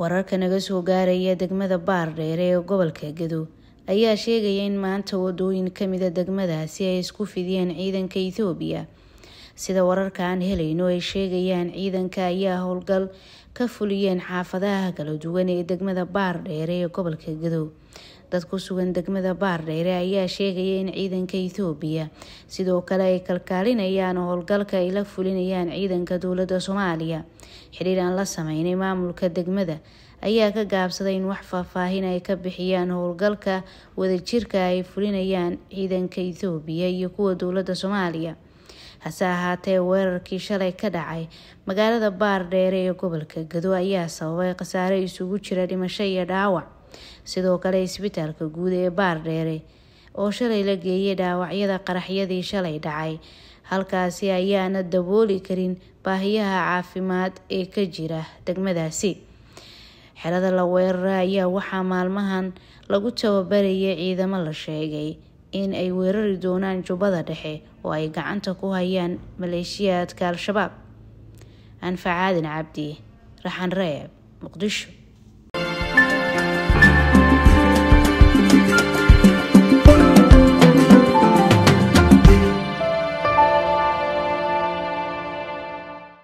wararka naga soo gaaraya degmada baar baardheere ee gobolka gedo ayaa sheegaya in maanta wadooyin ka mida degmadaasi ay isku fidiyeen ciidanka ethoobiya sida wararka aan helayno ay sheegayaan ciidanka ayaa howlgal ka fuliyeen xaafadaha kala duwan ee degmada baardheere ee gobolka gadow dad ku sugan degmada baardheere ayaa sheegaya in ciidanka ethoobiya sidoo kale ay kalkaalinayaan howlgalka ay la fulinayaan ciidanka dowladda soomaaliya xidhiir aan la sameynay maamulka degmada ayaa ka gaabsaday in wax faahfaahin ay ka bixiyaan howlgalka wadajirka ay fulinayaan ciidanka ethoobiya iyo kuwa dowladda soomaaliya hase ahaatee weerarkii shalay ka dhacay magaalada baardheere ee gobolka gado ayaa sababay khasaare isugu jira dhimasho iyo dhaawac sidoo kale isbitaalka guud ee baar dheere oo shalay la geeyay dhaawacyada qaraxyadii shalay dhacay halkaasi ayaana dabooli karin baahiyaha caafimaad ee ka jira degmadaasi xerada la weerara ayaa waxaa maalmahan lagu tababarayay ciidamo la sheegay in ay weerari doonaan jubbada dhexe oo ay gacanta ku hayaan maleeshiyaadka al-shabaab anfacaadin cabdi raxan reeb muqdisho